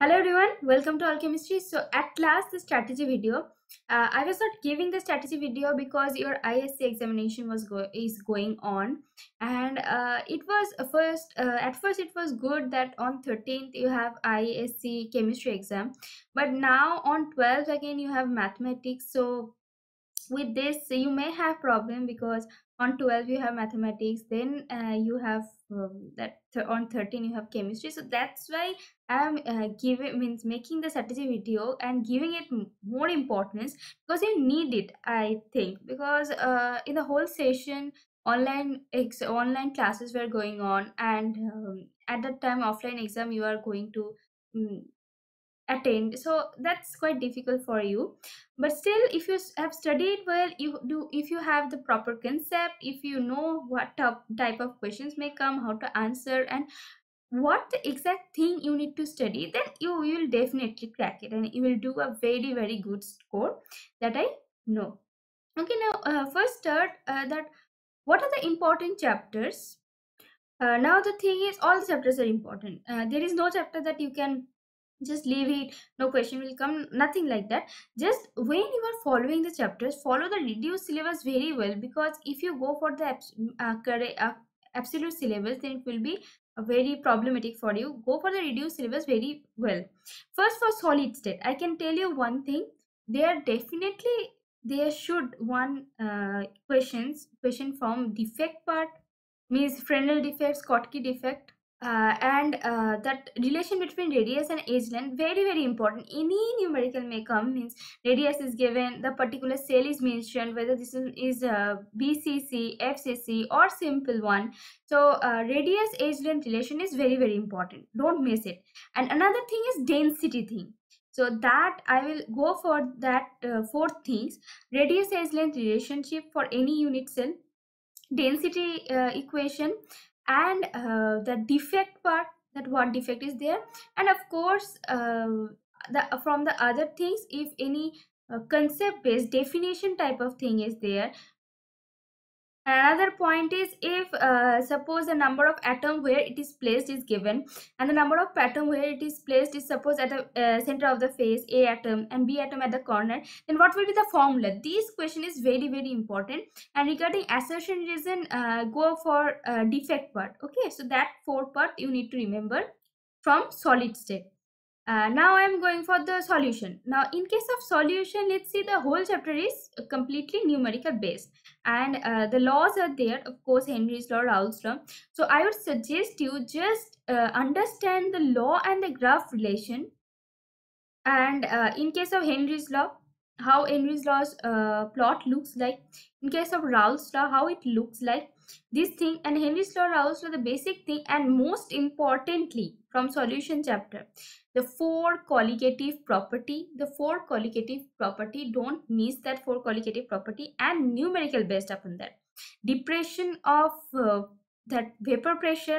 Hello everyone, welcome to All Chemistry. So at last the strategy video. Uh, I was not giving the strategy video because your ISC examination was go is going on and uh, it was uh, first uh, at first it was good that on 13th you have ISC chemistry exam but now on 12th again you have mathematics so with this you may have problem because on 12 you have mathematics then uh, you have um, that th on 13 you have chemistry so that's why i am uh, giving means making the strategy video and giving it more importance because you need it i think because uh, in the whole session online ex online classes were going on and um, at that time offline exam you are going to mm, attend so that's quite difficult for you but still if you have studied well you do if you have the proper concept if you know what type of questions may come how to answer and what the exact thing you need to study then you will definitely crack it and you will do a very very good score that i know okay now uh, first start uh, that what are the important chapters uh, now the thing is all chapters are important uh, there is no chapter that you can just leave it no question will come nothing like that just when you are following the chapters follow the reduced syllabus very well because if you go for the uh, uh, absolute syllabus then it will be very problematic for you go for the reduced syllabus very well first for solid state i can tell you one thing There are definitely there should one uh, questions question from defect part means Fresnel defect Schottky defect uh, and uh, that relation between radius and age length very very important any numerical may come means radius is given the particular cell is mentioned whether this is uh, bcc fcc or simple one so uh, radius age length relation is very very important don't miss it and another thing is density thing so that i will go for that uh, four things radius age length relationship for any unit cell density equation and uh, the defect part that what defect is there and of course uh, the from the other things if any uh, concept based definition type of thing is there another point is if uh, suppose the number of atom where it is placed is given and the number of atom where it is placed is suppose at the uh, center of the face a atom and b atom at the corner then what will be the formula this question is very very important and regarding assertion reason uh, go for uh, defect part okay so that four part you need to remember from solid state uh, now I am going for the solution. Now in case of solution, let's see the whole chapter is completely numerical based and uh, the laws are there of course henry's law raoult's law so i would suggest you just uh, understand the law and the graph relation and uh, in case of henry's law how henry's law's uh, plot looks like in case of raoult's law how it looks like this thing and henry's law raoult's law the basic thing and most importantly from solution chapter the four colligative property the four colligative property don't miss that four colligative property and numerical based upon that depression of uh, that vapor pressure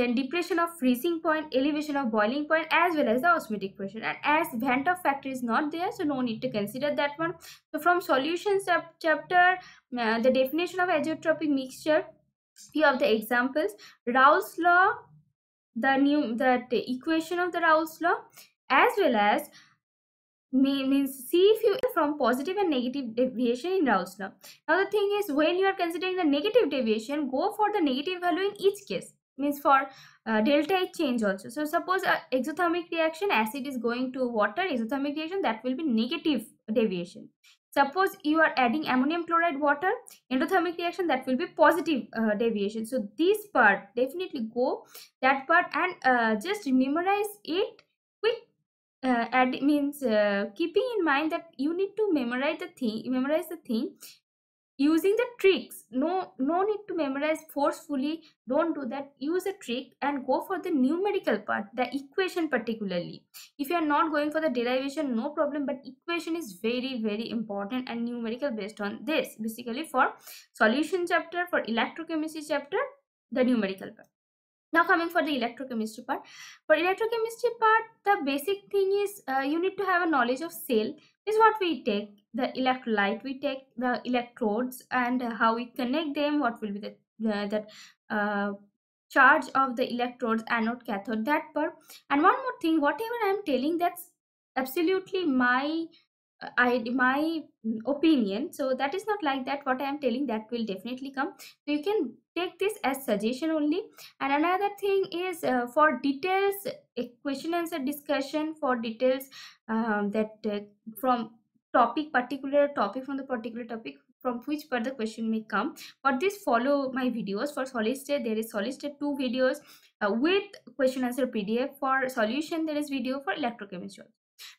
then depression of freezing point elevation of boiling point as well as the osmotic pressure and as vent of factor is not there so no need to consider that one so from solutions chapter uh, the definition of azeotropic mixture few of the examples Raoult's law the new that equation of the Raoult's law as well as means see if you from positive and negative deviation in Raoult's law. Now the thing is when you are considering the negative deviation go for the negative value in each case means for uh, delta H change also. So suppose uh, exothermic reaction acid is going to water exothermic reaction that will be negative deviation. Suppose you are adding ammonium chloride water, endothermic reaction that will be positive uh, deviation. So this part definitely go that part and uh, just memorize it quick. Uh, add means uh, keeping in mind that you need to memorize the thing, memorize the thing using the tricks no no need to memorize forcefully don't do that use a trick and go for the numerical part the equation particularly if you are not going for the derivation no problem but equation is very very important and numerical based on this basically for solution chapter for electrochemistry chapter the numerical part now coming for the electrochemistry part for electrochemistry part the basic thing is uh, you need to have a knowledge of cell is what we take the electrolyte we take the electrodes and uh, how we connect them what will be the uh, that uh, charge of the electrodes anode cathode that part and one more thing whatever i'm telling that's absolutely my i my opinion so that is not like that what i am telling that will definitely come so you can take this as suggestion only and another thing is uh, for details question answer discussion for details um, that uh, from topic particular topic from the particular topic from which further question may come for this follow my videos for solid state there is solid state two videos uh, with question answer pdf for solution there is video for electrochemistry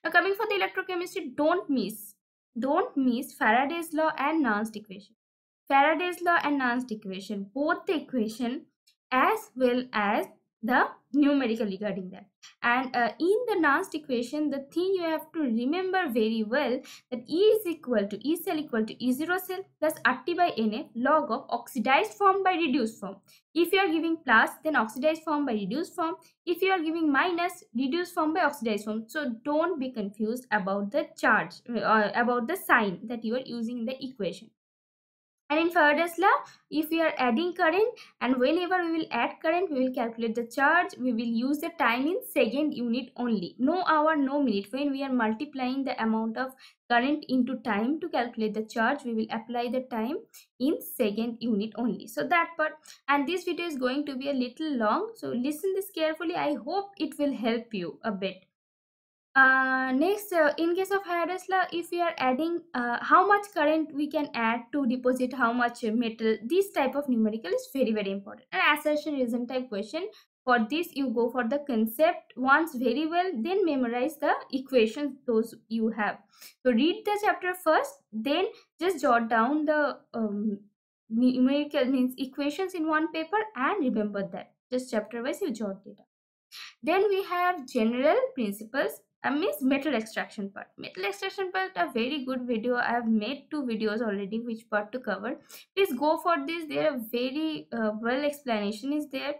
now coming for the electrochemistry, don't miss, don't miss Faraday's law and Nernst equation. Faraday's law and Nernst equation, both the equation as well as the numerical regarding that and uh, in the nernst equation the thing you have to remember very well that e is equal to e cell equal to e0 cell plus rt by na log of oxidized form by reduced form if you are giving plus then oxidized form by reduced form if you are giving minus reduced form by oxidized form so don't be confused about the charge uh, about the sign that you are using in the equation and in Faraday law, if we are adding current and whenever we will add current, we will calculate the charge. We will use the time in second unit only. No hour, no minute. When we are multiplying the amount of current into time to calculate the charge, we will apply the time in second unit only. So that part and this video is going to be a little long. So listen this carefully. I hope it will help you a bit uh, next uh, in case of law if we are adding uh, how much current we can add to deposit how much metal this type of numerical is very very important an assertion reason type question for this you go for the concept once very well then memorize the equations those you have so read the chapter first then just jot down the um, numerical means equations in one paper and remember that just chapter wise you jot it up then we have general principles I miss metal extraction part. Metal extraction part a very good video. I have made two videos already which part to cover. Please go for this. There are very uh, well explanation is there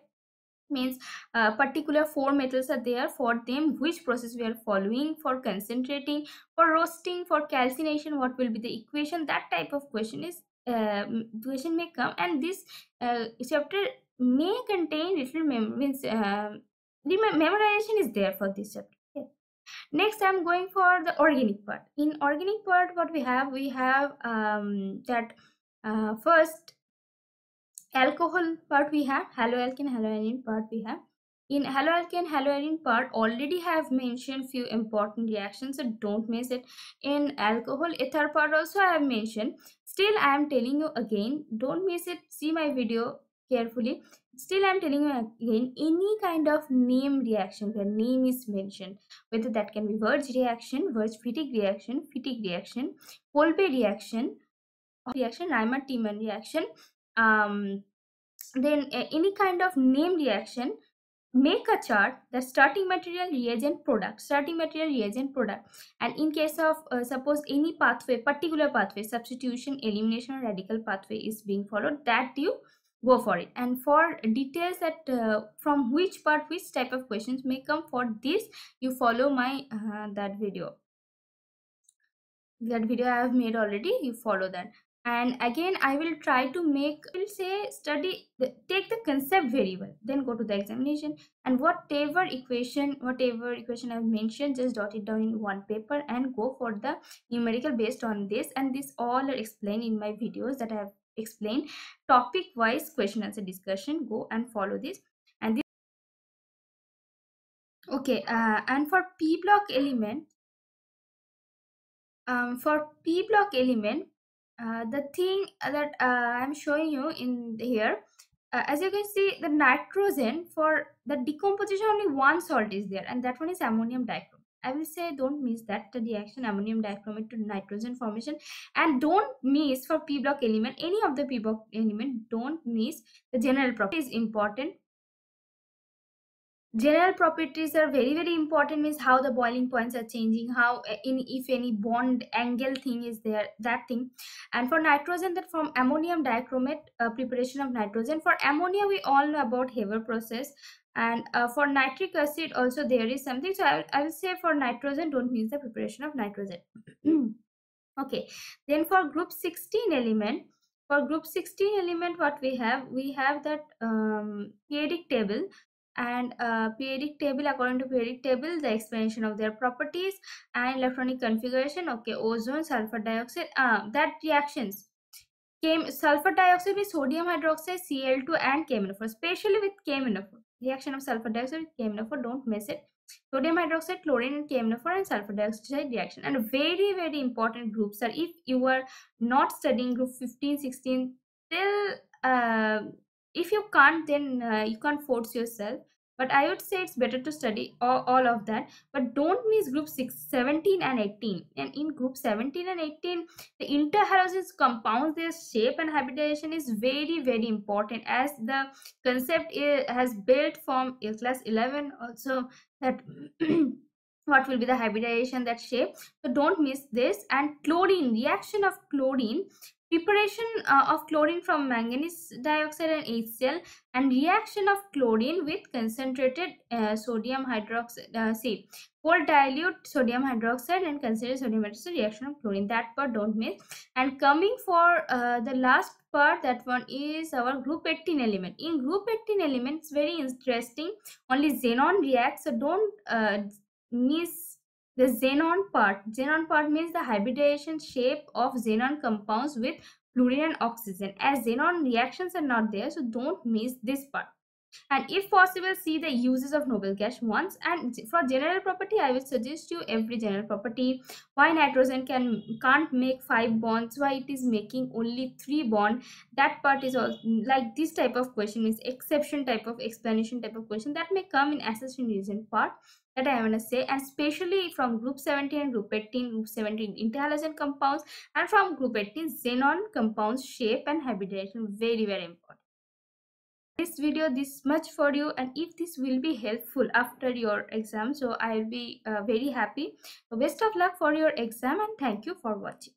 means uh, particular four metals are there for them which process we are following for concentrating for roasting for calcination what will be the equation that type of question is uh, question may come and this uh, chapter may contain little mem means uh, memorization is there for this chapter next i'm going for the organic part in organic part what we have we have um, that uh, first alcohol part we have haloalkane haloanion part we have in haloalkane haloanion part already have mentioned few important reactions so don't miss it in alcohol ether part also i have mentioned still i am telling you again don't miss it see my video carefully Still, I'm telling you again, any kind of name reaction where name is mentioned, whether that can be Verge reaction, Verge fatigue reaction, fatigue reaction, Kolbe reaction, reaction, Reimer Tiemann reaction, um, then uh, any kind of name reaction, make a chart the starting material reagent product starting material reagent product and in case of uh, suppose any pathway particular pathway substitution elimination or radical pathway is being followed that you go for it and for details that uh, from which part which type of questions may come for this you follow my uh, that video that video i have made already you follow that and again i will try to make will say study the, take the concept very well then go to the examination and whatever equation whatever equation i've mentioned just dot it down in one paper and go for the numerical based on this and this all are explained in my videos that i have Explain topic wise question answer discussion go and follow this and this okay uh, and for p block element um, for p block element uh, the thing that uh, i'm showing you in here uh, as you can see the nitrogen for the decomposition only one salt is there and that one is ammonium dichrome I will say don't miss that reaction ammonium dichromate to nitrogen formation and don't miss for p block element any of the p block element don't miss the general property is important general properties are very very important means how the boiling points are changing how uh, in if any bond angle thing is there that thing and for nitrogen that from ammonium dichromate uh, preparation of nitrogen for ammonia we all know about haber process and uh, for nitric acid also there is something so I, I will say for nitrogen don't use the preparation of nitrogen okay then for group 16 element for group 16 element what we have we have that um, periodic table and uh, periodic table according to periodic table the explanation of their properties and electronic configuration okay ozone sulfur dioxide uh, that reactions came sulfur dioxide with sodium hydroxide cl2 and kmno4 especially with kmno reaction of sulfur dioxide with KMNO4 don't miss it sodium hydroxide chlorine and KMNO4 and sulfur dioxide reaction and very very important groups are if you are not studying group 15 16 till uh, if you can't then uh, you can't force yourself but i would say it's better to study all, all of that but don't miss group 6 17 and 18 and in group 17 and 18 the interhalogens compounds their shape and hybridization is very very important as the concept is, has built from class 11 also that what will be the hybridization that shape so don't miss this and chlorine reaction of chlorine Preparation uh, of chlorine from manganese dioxide and HCl and reaction of chlorine with concentrated uh, sodium hydroxide, uh, see, for dilute sodium hydroxide and concentrated sodium hydroxide reaction of chlorine. That part don't miss. And coming for uh, the last part, that one is our group 18 element. In group 18 elements, very interesting. Only xenon reacts, so don't uh, miss the xenon part. Xenon part means the hybridization shape of xenon compounds with fluorine and oxygen. As xenon reactions are not there, so don't miss this part. And if possible, see the uses of noble gas once. And for general property, I will suggest you every general property. Why nitrogen can can't make five bonds? Why it is making only three bond? That part is all like this type of question is exception type of explanation type of question that may come in assessment reason part that I want to say, and especially from group 17 and group 18, group 17 intelligent compounds, and from group 18 xenon compounds shape and hybridization very very important. This video this much for you and if this will be helpful after your exam so I'll be uh, very happy. best of luck for your exam and thank you for watching.